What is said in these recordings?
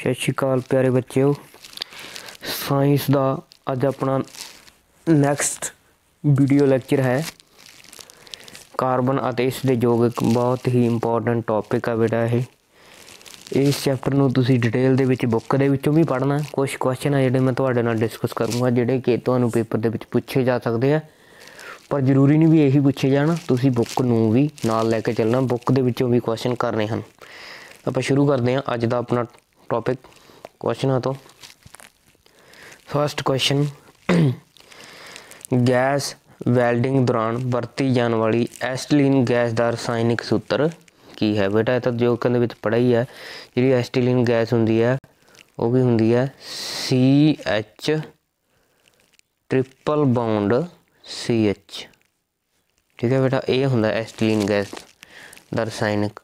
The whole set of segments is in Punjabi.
ਸਤਿ ਸ਼੍ਰੀ ਅਕਾਲ ਪਿਆਰੇ ਬੱਚਿਓ ਸਾਇੰਸ ਦਾ ਅੱਜ ਆਪਣਾ ਨੈਕਸਟ ਵੀਡੀਓ ਲੈਕਚਰ ਹੈ ਕਾਰਬਨ ਅਤੇ ਇਸ ਦੇ ਇੱਕ ਬਹੁਤ ਹੀ ਇੰਪੋਰਟੈਂਟ ਟੌਪਿਕ ਆ ਬੇਟਾ ਇਹ ਇਸ ਚੈਪਟਰ ਨੂੰ ਤੁਸੀਂ ਡਿਟੇਲ ਦੇ ਵਿੱਚ ਬੁੱਕ ਦੇ ਵਿੱਚੋਂ ਵੀ ਪੜ੍ਹਨਾ ਕੁਝ ਕੁਐਸਚਨ ਆ ਜਿਹੜੇ ਮੈਂ ਤੁਹਾਡੇ ਨਾਲ ਡਿਸਕਸ ਕਰੂੰਗਾ ਜਿਹੜੇ ਕਿ ਤੁਹਾਨੂੰ ਪੇਪਰ ਦੇ ਵਿੱਚ ਪੁੱਛੇ ਜਾ ਸਕਦੇ ਆ ਪਰ ਜ਼ਰੂਰੀ ਨਹੀਂ ਵੀ ਇਹੀ ਪੁੱਛੇ ਜਾਣ ਤੁਸੀਂ ਬੁੱਕ ਨੂੰ ਵੀ ਨਾਲ ਲੈ ਕੇ ਚੱਲਣਾ ਬੁੱਕ ਦੇ ਵਿੱਚੋਂ ਵੀ ਕੁਐਸਚਨ ਕਰਨੇ ਹਨ ਆਪਾਂ ਸ਼ੁਰੂ ਕਰਦੇ ਹਾਂ ਅੱਜ ਦਾ ਆਪਣਾ ટોપિક ક્વેશ્ચન હતો ફર્સ્ટ ક્વેશ્ચન ગેસ વેલ્ડિંગ ਦੌਰਾਨ ਵਰਤੀ ਜਾਣ ਵਾਲੀ ਐਸਟੀਲੀਨ ਗੈਸ ਦਾ ਰਸਾਇਣਿਕ ਸੂਤਰ ਕੀ ਹੈ ਬੇਟਾ ਇਹ ਤਾਂ ਜੋਕਾਂ ਦੇ ਵਿੱਚ ਪੜ੍ਹਾ ਹੀ ਹੈ ਜਿਹੜੀ ਐਸਟੀਲੀਨ ਗੈਸ ਹੁੰਦੀ ਹੈ ਉਹ ਵੀ ਹੁੰਦੀ ਹੈ CH ਟ੍ਰਿਪਲ ਬੌਂਡ CH ਠੀਕ ਹੈ ਬੇਟਾ ਇਹ ਹੁੰਦਾ ਐਸਟੀਲੀਨ ਗੈਸ ਦਾ ਰਸਾਇਣਿਕ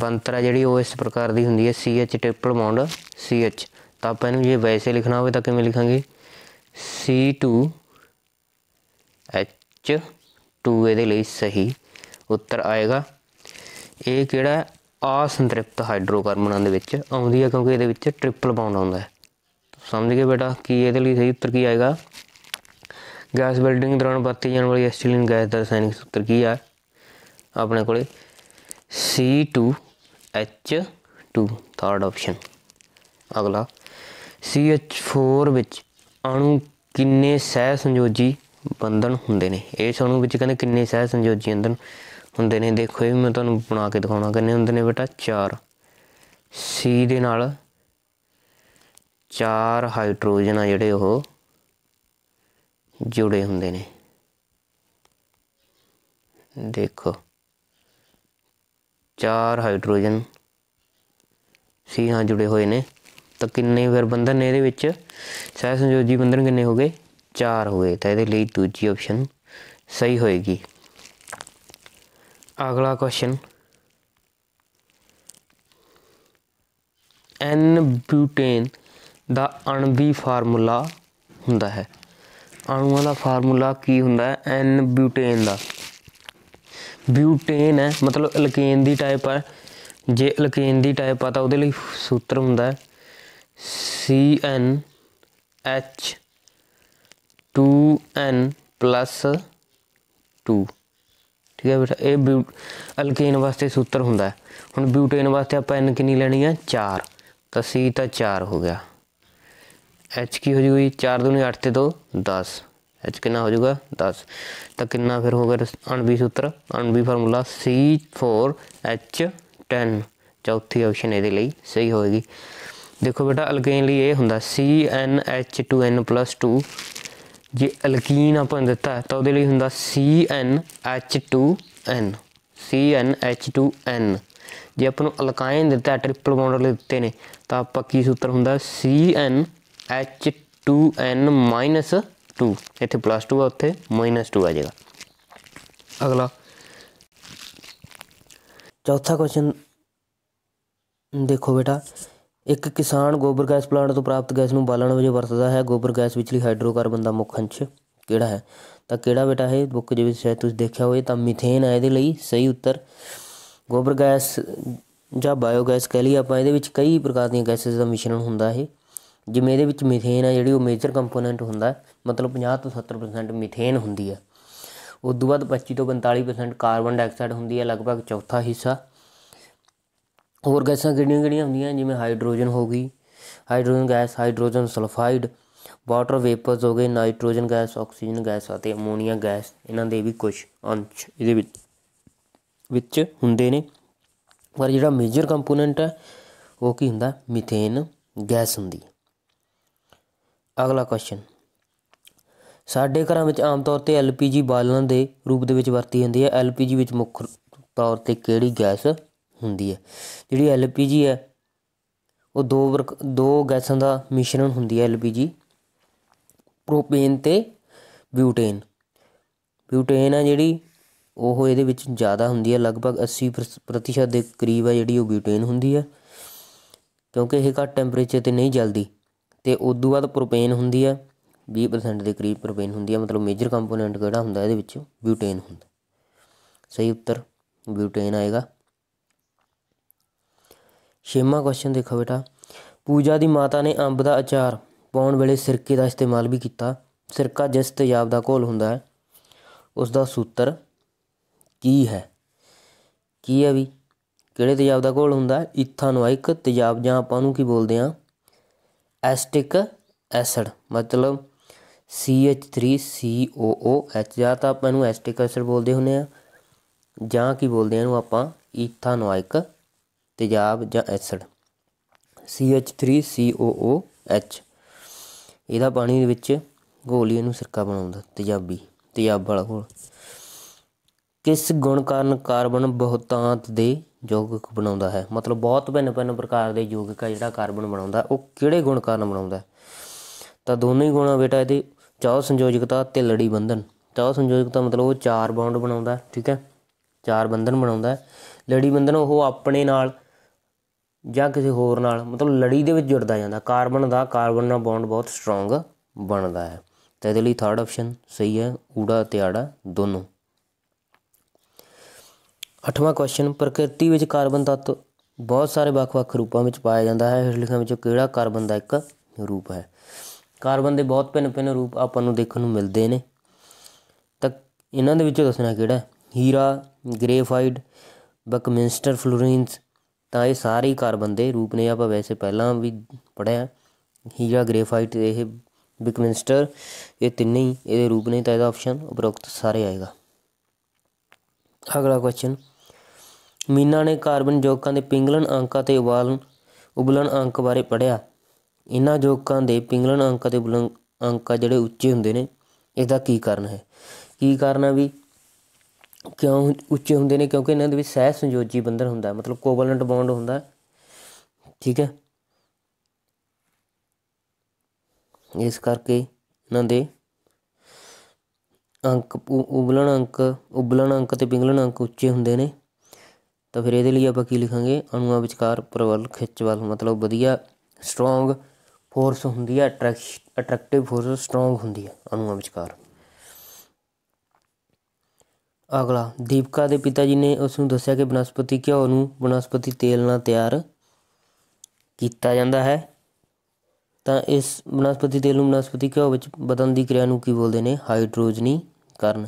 ਬੰਤਰਾ ਜਿਹੜੀ ਉਹ ਇਸ ਪ੍ਰਕਾਰ ਦੀ ਹੁੰਦੀ ਹੈ C H triple bond C H ਤਾਂ ਆਪਾਂ ਇਹਨੂੰ ਜੇ ਵੈਸੇ ਲਿਖਣਾ ਹੋਵੇ ਤਾਂ ਕਿਵੇਂ ਲਿਖਾਂਗੇ C2 H2 ਇਹਦੇ ਲਈ ਸਹੀ ਉੱਤਰ ਆਏਗਾ ਇਹ ਕਿਹੜਾ ਅਸੰਤ੍ਰਿਪਤ ਹਾਈਡਰੋਕਾਰਬਨਾਂ ਦੇ ਵਿੱਚ ਆਉਂਦੀ ਹੈ ਕਿਉਂਕਿ ਇਹਦੇ ਵਿੱਚ ਟ੍ਰਿਪਲ ਬੌਂਡ ਆਉਂਦਾ ਹੈ ਸਮਝ ਗਏ ਬੇਟਾ ਕੀ ਇਹਦੇ ਲਈ ਸਹੀ ਉੱਤਰ ਕੀ ਆਏਗਾ ਗੈਸ ਬਿਲਡਿੰਗ ਦੌਰਾਨ ਵਰਤੀ ਜਾਣ ਵਾਲੀ ਐਸਟੀਲਿਨ ਗੈਸ ਦਾ ਰਸਾਇਣਿਕ ਸੂਤਰ ਕੀ ਆ ਆਪਣੇ ਕੋਲੇ C2H2 ਥਰਡ ਆਪਸ਼ਨ ਅਗਲਾ CH4 ਵਿੱਚ ਅਣੂ ਕਿੰਨੇ ਸਹਿ ਸੰਯੋਜੀ ਬੰਧਨ ਹੁੰਦੇ ਨੇ ਇਹ ਸਾਨੂੰ ਵਿੱਚ ਕਹਿੰਦੇ ਕਿੰਨੇ ਸਹਿ ਸੰਯੋਜੀ ਅੰਦਰ ਹੁੰਦੇ ਨੇ ਦੇਖੋ ਇਹ ਮੈਂ ਤੁਹਾਨੂੰ ਬਣਾ ਕੇ ਦਿਖਾਉਣਾ ਕਿੰਨੇ ਹੁੰਦੇ ਨੇ ਬੇਟਾ 4 C ਦੇ ਨਾਲ 4 ਹਾਈਡਰੋਜਨ ਆ ਜਿਹੜੇ ਉਹ ਜੁੜੇ ਹੁੰਦੇ ਨੇ ਦੇਖੋ ਚਾਰ ਹਾਈਡਰੋਜਨ ਸੀ ਨਾਲ ਜੁੜੇ ਹੋਏ ਨੇ ਤਾਂ ਕਿੰਨੇ ਫਿਰ ਬੰਧਨ ਨੇ ਇਹਦੇ ਵਿੱਚ ਸਹਿ ਸੰਯੋਜੀ ਬੰਧਨ ਕਿੰਨੇ ਹੋ ਗਏ ਚਾਰ ਹੋ ਗਏ ਤਾਂ ਇਹਦੇ ਲਈ ਦੂਜੀ ਆਪਸ਼ਨ ਸਹੀ ਹੋਏਗੀ ਅਗਲਾ ਕੁਐਸਚਨ ਐਨ ਬਿਊਟੇਨ ਦਾ ਅਣਵੀ ਫਾਰਮੂਲਾ ਹੁੰਦਾ ਹੈ ਅਣੂਆਂ ਦਾ ਫਾਰਮੂਲਾ ਕੀ ਹੁੰਦਾ ਹੈ ਐਨ ਬਿਊਟੇਨ ਦਾ ਬਿਊਟੇਨ ਹੈ ਮਤਲਬ ਅਲਕੇਨ ਦੀ ਟਾਈਪ ਹੈ ਜੇ ਅਲਕੇਨ ਦੀ ਟਾਈਪ ਆ ਤਾਂ ਉਹਦੇ ਲਈ ਸੂਤਰ ਹੁੰਦਾ ਹੈ CN H 2N 2 ਠੀਕ ਹੈ ਬੇਟਾ ਇਹ ਅਲਕੇਨ ਵਾਸਤੇ ਸੂਤਰ ਹੁੰਦਾ ਹੈ ਹੁਣ ਬਿਊਟੇਨ ਵਾਸਤੇ ਆਪਾਂ N ਕਿੰਨੀ ਲੈਣੀ ਹੈ 4 ਤਾਂ C ਤਾਂ 4 ਹੋ ਗਿਆ H ਕੀ ਹੋ ਜੂਗੀ 4 2 8 ਤੇ 2 10 ਐਚ ਕਿੰਨਾ ਹੋ ਜਾਊਗਾ 10 ਤਾਂ ਕਿੰਨਾ ਫਿਰ ਹੋ ਗਿਆ ਅਣਵੀ ਸੂਤਰ ਅਣਵੀ ਫਾਰਮੂਲਾ C4H10 ਚੌਥੀ ਆਪਸ਼ਨ ਇਹਦੇ ਲਈ ਸਹੀ ਹੋਏਗੀ ਦੇਖੋ ਬੇਟਾ ਅਲਕੇਨ ਲਈ ਇਹ ਹੁੰਦਾ CnH2n+2 ਜੇ ਅਲਕੀਨ ਆਪਾਂ ਦਿੱਤਾ ਤਾਂ ਉਹਦੇ ਲਈ ਹੁੰਦਾ CnH2n CnH2n ਜੇ ਆਪਾਂ ਨੂੰ ਅਲਕਾਇਨ ਦਿੱਤਾ ਟ੍ਰਿਪਲ ਬੌਂਡ ਦਿੱਤੇ ਨੇ ਤਾਂ ਆਪਾਂ ਕੀ ਸੂਤਰ ਹੁੰਦਾ CnH2n- 2 ਇੱਥੇ +2 ਆ ਉੱਥੇ -2 ਆ ਜਾਏਗਾ ਅਗਲਾ ਚੌਥਾ ਕੁਐਸਚਨ ਦੇਖੋ ਬੇਟਾ ਇੱਕ ਕਿਸਾਨ ਗੋਬਰ ਗੈਸ ਪਲਾਂਟ ਤੋਂ ਪ੍ਰਾਪਤ ਗੈਸ ਨੂੰ ਬਾਲਣ ਵਜੋਂ ਵਰਤਦਾ ਹੈ ਗੋਬਰ ਗੈਸ ਵਿੱਚਲੀ ਹਾਈਡਰੋਕਾਰਬਨ ਦਾ ਮੁੱਖ ਅੰਸ਼ ਕਿਹੜਾ ਹੈ ਤਾਂ ਕਿਹੜਾ ਬੇਟਾ ਹੈ ਬੁੱਕ ਦੇ ਵਿੱਚ ਸ਼ਾਇਦ ਤੁਸੀਂ ਦੇਖਿਆ ਹੋਵੇ ਤਾਂ ਮੀਥੇਨ ਹੈ ਇਹਦੇ ਲਈ ਸਹੀ ਉੱਤਰ ਗੋਬਰ ਗੈਸ ਜਾਂ ਬਾਇਓਗੈਸ ਕਹ ਲਈ ਆਪਾਂ ਇਹਦੇ ਵਿੱਚ ਕਈ ਪ੍ਰਕਾਰ ਦੀਆਂ ਗੈਸਸ ਦਾ ਮਿਸ਼ਰਣ ਹੁੰਦਾ ਹੈ ਜਿਵੇਂ ਇਹਦੇ ਵਿੱਚ ਮੀਥੇਨ ਆ ਜਿਹੜੀ ਉਹ ਮੇਜਰ ਕੰਪੋਨੈਂਟ ਹੁੰਦਾ ਮਤਲਬ 50 ਤੋਂ 70% ਮੀਥੇਨ ਹੁੰਦੀ ਹੈ ਉਸ ਤੋਂ ਬਾਅਦ 25 ਤੋਂ 45% ਕਾਰਬਨ ਡਾਈਆਕਸਾਈਡ ਹੁੰਦੀ ਹੈ ਲਗਭਗ ਚੌਥਾ ਹਿੱਸਾ ਹੋਰ ਗੈਸਾਂ ਕਿਹੜੀਆਂ-ਕਿਹੜੀਆਂ ਹੁੰਦੀਆਂ ਜਿਵੇਂ ਹਾਈਡਰੋਜਨ ਹੋ ਗਈ hydrogen gas hydrogen sulphide water vapours ਹੋ ਗਏ ਨਾਈਟ੍ਰੋਜਨ ਗੈਸ ਆਕਸੀਜਨ ਗੈਸ ਅਤੇ ਅਮੋਨੀਆ ਗੈਸ ਇਹਨਾਂ ਦੇ ਵੀ ਕੁਝ ਅੰਸ਼ ਇਹਦੇ ਵਿੱਚ ਵਿੱਚ ਹੁੰਦੇ ਨੇ ਪਰ ਜਿਹੜਾ ਮੇਜਰ ਕੰਪੋਨੈਂਟ ਹੈ ਉਹ ਕੀ ਹੁੰਦਾ ਮੀਥੇਨ ਗੈਸ ਹੁੰਦੀ ਹੈ ਅਗਲਾ ਕੁਐਸਚਨ ਸਾਡੇ ਘਰਾਂ ਵਿੱਚ ਆਮ ਤੌਰ ਤੇ ਐਲਪੀਜੀ ਬਾਲਣ ਦੇ ਰੂਪ ਦੇ ਵਿੱਚ ਵਰਤੀ ਜਾਂਦੀ ਹੈ ਐਲਪੀਜੀ ਵਿੱਚ ਮੁੱਖ ਤੌਰ ਤੇ ਕਿਹੜੀ ਗੈਸ ਹੁੰਦੀ ਹੈ ਜਿਹੜੀ ਐਲਪੀਜੀ ਹੈ ਉਹ ਦੋ ਦੋ ਗੈਸਾਂ ਦਾ ਮਿਸ਼ਰਣ ਹੁੰਦੀ ਹੈ ਐਲਪੀਜੀ ਪ੍ਰੋਪੇਨ ਤੇ ਬਿਊਟੇਨ ਬਿਊਟੇਨ ਆ ਜਿਹੜੀ ਉਹ ਇਹਦੇ ਵਿੱਚ ਜ਼ਿਆਦਾ ਹੁੰਦੀ ਹੈ ਲਗਭਗ 80% ਦੇ ਕਰੀਬ ਹੈ ਜਿਹੜੀ ਉਹ ਬਿਊਟੇਨ ਹੁੰਦੀ ਹੈ ਕਿਉਂਕਿ ਇਹ ਘੱਟ ਟੈਂਪਰੇਚਰ ਤੇ ਨਹੀਂ ਜਲਦੀ ਤੇ ਉਸ ਤੋਂ ਬਾਅਦ ਪ੍ਰੋਪੇਨ ਹੁੰਦੀ ਹੈ 20% ਦੇ ਕਰੀਬ ਪ੍ਰੋਪੇਨ ਹੁੰਦੀ ਹੈ ਮਤਲਬ ਮੇਜਰ ਕੰਪੋਨੈਂਟ ਕਿਹੜਾ ਹੁੰਦਾ ਇਹਦੇ ਵਿੱਚ ਬਿਊਟੇਨ ਹੁੰਦਾ ਸਹੀ ਉੱਤਰ ਬਿਊਟੇਨ ਆਏਗਾ ਛੇਵਾਂ ਕੁਐਸਚਨ ਦੇਖੋ ਬੇਟਾ ਪੂਜਾ ਦੀ ਮਾਤਾ ਨੇ ਅੰਬ ਦਾ ਅਚਾਰ ਪਾਉਣ ਵੇਲੇ ਸਿਰਕੇ ਦਾ ਇਸਤੇਮਾਲ ਵੀ ਕੀਤਾ ਸਿਰਕਾ ਜਿਸ ਤੇਜ਼ਾਬ ਦਾ ਘੋਲ ਹੁੰਦਾ ਹੈ ਉਸ ਦਾ ਸੂਤਰ ਕੀ ਹੈ ਕੀ ਹੈ ਵੀ ਕਿਹੜੇ ਤੇਜ਼ਾਬ ਦਾ ਘੋਲ ਹੁੰਦਾ ਇਥਾਨੋਇਕ ਤੇਜ਼ਾਬ ਜਾਂ ਆਪਾਂ ਨੂੰ ਕੀ ਬੋਲਦੇ ਆ ਐਸਟਿਕ ਐਸਿਡ ਮਤਲਬ CH3COOH ਜਾਂ ਤਾਂ ਆਪਾਂ ਇਹਨੂੰ ਐਸਟਿਕ ਐਸਿਡ ਬੋਲਦੇ ਹੁੰਦੇ ਆ ਜਾਂ ਕੀ ਬੋਲਦੇ ਆ ਇਹਨੂੰ ਆਪਾਂ ਈਥਾਨੋਇਕ ਤੇਜ਼ਾਬ ਜਾਂ ਐਸਿਡ CH3COOH ਇਹਦਾ ਪਾਣੀ ਦੇ ਵਿੱਚ ਗੋਲੀ ਇਹਨੂੰ ਸਿਰਕਾ ਬਣਾਉਂਦਾ ਤੇਜ਼ਾਬੀ ਤੇਜ਼ਾਬ ਵਾਲਾ ਘੋਲ ਕਿਸ ਗੁਣ ਕਾਰਨ ਕਾਰਬਨ ਬਹੁਤਾਂਤ ਦੇ ਯੌਗਿਕ ਬਣਾਉਂਦਾ ਹੈ ਮਤਲਬ ਬਹੁਤ ਭਿੰਨ ਭਿੰਨ ਪ੍ਰਕਾਰ ਦੇ ਯੌਗਿਕ ਆ ਜਿਹੜਾ ਕਾਰਬਨ ਬਣਾਉਂਦਾ ਉਹ ਕਿਹੜੇ ਗੁਣ ਕਾਰਨ ਬਣਾਉਂਦਾ ਤਾਂ ਦੋਨੇ ਹੀ ਗੁਣ ਆ ਬੇਟਾ ਇਹਦੇ ਚਾਹ ਸੰਯੋਜਕਤਾ ਤੇ ਲੜੀ ਬੰਧਨ ਚਾਹ ਸੰਯੋਜਕਤਾ ਮਤਲਬ ਉਹ ਚਾਰ ਬੌਂਡ ਬਣਾਉਂਦਾ ਠੀਕ ਹੈ ਚਾਰ ਬੰਧਨ ਬਣਾਉਂਦਾ ਲੜੀ ਬੰਧਨ ਉਹ ਆਪਣੇ ਨਾਲ ਜਾਂ ਕਿਸੇ ਹੋਰ ਨਾਲ ਮਤਲਬ ਲੜੀ ਦੇ ਵਿੱਚ ਜੁੜਦਾ ਜਾਂਦਾ ਕਾਰਬਨ ਦਾ ਕਾਰਬਨ ਨਾਲ ਬੌਂਡ ਬਹੁਤ ਸਟਰੋਂਗ ਬਣਦਾ ਹੈ ਤਾਂ ਇਹਦੇ ਲਈ ਥਰਡ ਆਪਸ਼ਨ ਸਹੀ ਹੈ ਊੜਾ ਤੇ ਆੜਾ ਦੋਨੋਂ ਅੱਠਵਾਂ ਕੁਐਸਚਨ ਪ੍ਰਕਿਰਤੀ ਵਿੱਚ ਕਾਰਬਨ ਤੱਤ ਬਹੁਤ ਸਾਰੇ ਵੱਖ-ਵੱਖ ਰੂਪਾਂ ਵਿੱਚ ਪਾਇਆ ਜਾਂਦਾ ਹੈ ਹੇਠ ਲਿਖਾਂ ਵਿੱਚੋਂ ਕਿਹੜਾ ਕਾਰਬਨ ਦਾ ਇੱਕ ਰੂਪ ਹੈ ਕਾਰਬਨ ਦੇ ਬਹੁਤ ਭਿੰਨ-ਭਿੰਨ ਰੂਪ ਆਪਾਂ ਨੂੰ ਦੇਖਣ ਨੂੰ ਮਿਲਦੇ ਨੇ ਤਾਂ ਇਹਨਾਂ ਦੇ ਵਿੱਚੋਂ ਦੱਸਣਾ ਕਿਹੜਾ ਹੀਰਾ ਗ੍ਰੇਫਾਈਟ ਬਕਮਿੰਸਟਰ ਫਲੋਰੀਨਸ ਤਾਂ ਇਹ ਸਾਰੇ ਹੀ ਕਾਰਬਨ ਦੇ ਰੂਪ ਨੇ ਆਪਾਂ ਵੈਸੇ ਪਹਿਲਾਂ ਵੀ ਪੜਿਆ ਹੀਰਾ ਗ੍ਰੇਫਾਈਟ ਇਹ ਬਕਮਿੰਸਟਰ ਇਹ ਤਿੰਨੇ ਹੀ ਇਹਦੇ ਰੂਪ ਨੇ ਤਾਂ ਇਹਦਾ ਆਪਸ਼ਨ ਉਪਰੋਕਤ ਸਾਰੇ ਆਏਗਾ ਅਗਲਾ ਕੁਐਸਚਨ ਮੀਨਾ ਨੇ ਕਾਰਬਨ ਯੌਗਕਾਂ ਦੇ ਪਿੰਗਲਨ ਅੰਕਾਂ ਤੇ ਉਬਲਣ ਉਬਲਣ ਅੰਕ ਬਾਰੇ ਪੜ੍ਹਿਆ ਇਹਨਾਂ ਯੌਗਕਾਂ ਦੇ ਪਿੰਗਲਨ ਅੰਕਾਂ ਤੇ ਉਬਲਣ ਅੰਕ ਜਿਹੜੇ ਉੱਚੇ ਹੁੰਦੇ ਨੇ ਇਹਦਾ ਕੀ ਕਾਰਨ ਹੈ ਕੀ ਕਾਰਨ ਹੈ ਵੀ ਕਿਉਂ ਉੱਚੇ ਹੁੰਦੇ ਨੇ ਕਿਉਂਕਿ ਇਹਨਾਂ ਦੇ ਵਿੱਚ ਸਹਿ ਸੰਯੋਜੀ ਬੰਧਨ ਹੁੰਦਾ ਮਤਲਬ ਕੋਵਲੈਂਟ ਬੌਂਡ ਹੁੰਦਾ ਠੀਕ ਹੈ ਇਸ ਕਰਕੇ ਇਹਨਾਂ ਦੇ ਅੰਕ ਉਬਲਣ ਅੰਕ ਉਬਲਣ ਅੰਕ ਤੇ ਪਿੰਗਲਣ ਅੰਕ ਉੱਚੇ ਹੁੰਦੇ ਨੇ ਤਾਂ ਫਿਰ ਇਹਦੇ ਲਈ ਆਪਾਂ ਕੀ ਲਿਖਾਂਗੇ ਅਣੂਆਂ ਵਿਚਕਾਰ ਪ੍ਰਵਲ ਖਿੱਚ ਮਤਲਬ ਵਧੀਆ ਸਟਰੋਂਗ ਫੋਰਸ ਹੁੰਦੀ ਹੈ ਅਟਰੈਕਟਿਵ ਫੋਰਸ ਸਟਰੋਂਗ ਹੁੰਦੀ ਹੈ ਅਣੂਆਂ ਵਿਚਕਾਰ ਅਗਲਾ ਦੀਪਕਾ ਦੇ ਪਿਤਾ ਜੀ ਨੇ ਉਸ ਨੂੰ ਦੱਸਿਆ ਕਿ ਬਨਸਪਤੀ ਘਿਓ ਨੂੰ ਬਨਸਪਤੀ ਤੇਲ ਨਾਲ ਤਿਆਰ ਕੀਤਾ ਜਾਂਦਾ ਹੈ ਤਾਂ ਇਸ ਬਨਸਪਤੀ ਤੇਲ ਨੂੰ ਬਨਸਪਤੀ ਘਿਓ ਵਿੱਚ ਬਦਲਣ ਦੀ ਕਿਰਿਆ ਨੂੰ ਕੀ ਬੋਲਦੇ ਨੇ ਹਾਈਡਰੋਜਨੀ ਕਰਨ